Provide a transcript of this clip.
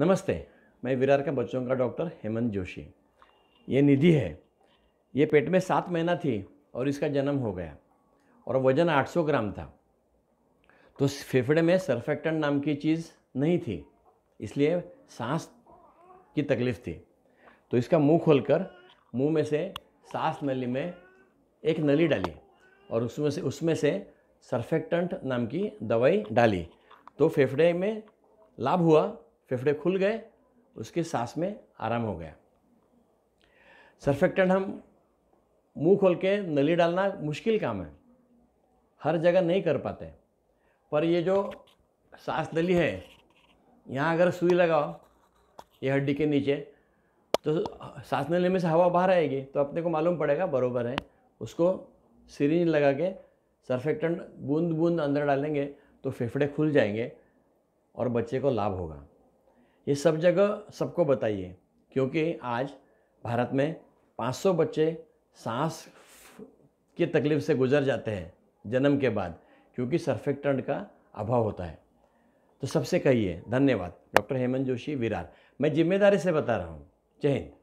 नमस्ते मैं विरार का बच्चों का डॉक्टर हेमंत जोशी ये निधि है ये पेट में सात महीना थी और इसका जन्म हो गया और वज़न 800 ग्राम था तो फेफड़े में सर्फेक्टेंट नाम की चीज़ नहीं थी इसलिए सांस की तकलीफ़ थी तो इसका मुंह खोलकर मुंह में से सांस नली में एक नली डाली और उसमें से उसमें से सर्फेक्टेंट नाम की दवाई डाली तो फेफड़े में लाभ हुआ फेफड़े खुल गए उसके सांस में आराम हो गया सरफेक्टेंट हम मुंह खोल के नली डालना मुश्किल काम है हर जगह नहीं कर पाते पर ये जो सांस नली है यहाँ अगर सुई लगाओ ये हड्डी के नीचे तो सांस नली में से हवा बाहर आएगी तो अपने को मालूम पड़ेगा बरोबर है उसको सीरीज लगा के सरफेक्टेंट बूंद बूंद अंदर डालेंगे तो फेफड़े खुल जाएंगे और बच्चे को लाभ होगा ये सब जगह सबको बताइए क्योंकि आज भारत में 500 बच्चे सांस की तकलीफ़ से गुजर जाते हैं जन्म के बाद क्योंकि सर्फेक्टेंट का अभाव होता है तो सबसे कहिए धन्यवाद डॉक्टर हेमंत जोशी विरार मैं जिम्मेदारी से बता रहा हूँ जय हिंद